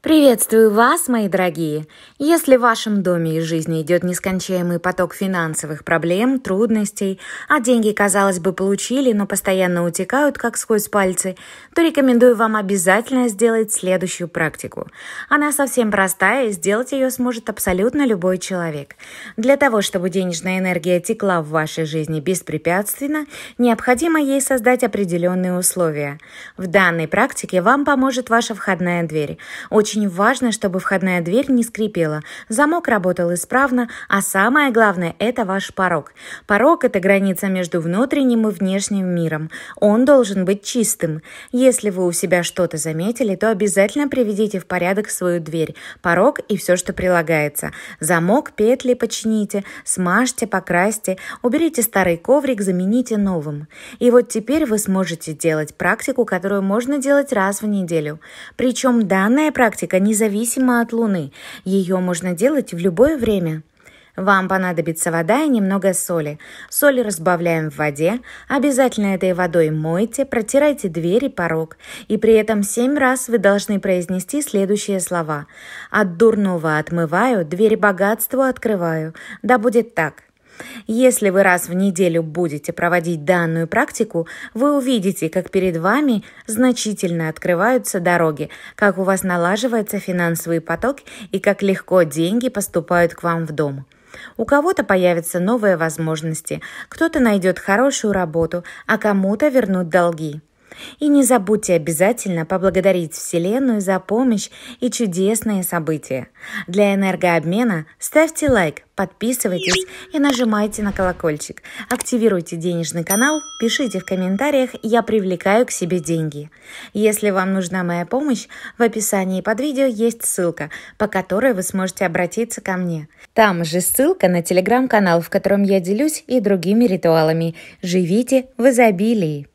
Приветствую вас, мои дорогие! Если в вашем доме и жизни идет нескончаемый поток финансовых проблем, трудностей, а деньги, казалось бы, получили, но постоянно утекают, как сквозь пальцы, то рекомендую вам обязательно сделать следующую практику. Она совсем простая, и сделать ее сможет абсолютно любой человек. Для того, чтобы денежная энергия текла в вашей жизни беспрепятственно, необходимо ей создать определенные условия. В данной практике вам поможет ваша входная дверь – Очень очень важно, чтобы входная дверь не скрипела, замок работал исправно, а самое главное – это ваш порог. Порог – это граница между внутренним и внешним миром. Он должен быть чистым. Если вы у себя что-то заметили, то обязательно приведите в порядок свою дверь, порог и все, что прилагается. Замок, петли почините, смажьте, покрасьте, уберите старый коврик, замените новым. И вот теперь вы сможете делать практику, которую можно делать раз в неделю. Причем данная практика практика независима от Луны. Ее можно делать в любое время. Вам понадобится вода и немного соли. Соль разбавляем в воде. Обязательно этой водой мойте, протирайте дверь и порог. И при этом семь раз вы должны произнести следующие слова. «От дурного отмываю, дверь богатству открываю». Да будет так. Если вы раз в неделю будете проводить данную практику, вы увидите, как перед вами значительно открываются дороги, как у вас налаживается финансовый поток и как легко деньги поступают к вам в дом. У кого-то появятся новые возможности, кто-то найдет хорошую работу, а кому-то вернут долги. И не забудьте обязательно поблагодарить Вселенную за помощь и чудесные события. Для энергообмена ставьте лайк, подписывайтесь и нажимайте на колокольчик. Активируйте денежный канал, пишите в комментариях, я привлекаю к себе деньги. Если вам нужна моя помощь, в описании под видео есть ссылка, по которой вы сможете обратиться ко мне. Там же ссылка на телеграм-канал, в котором я делюсь и другими ритуалами. Живите в изобилии!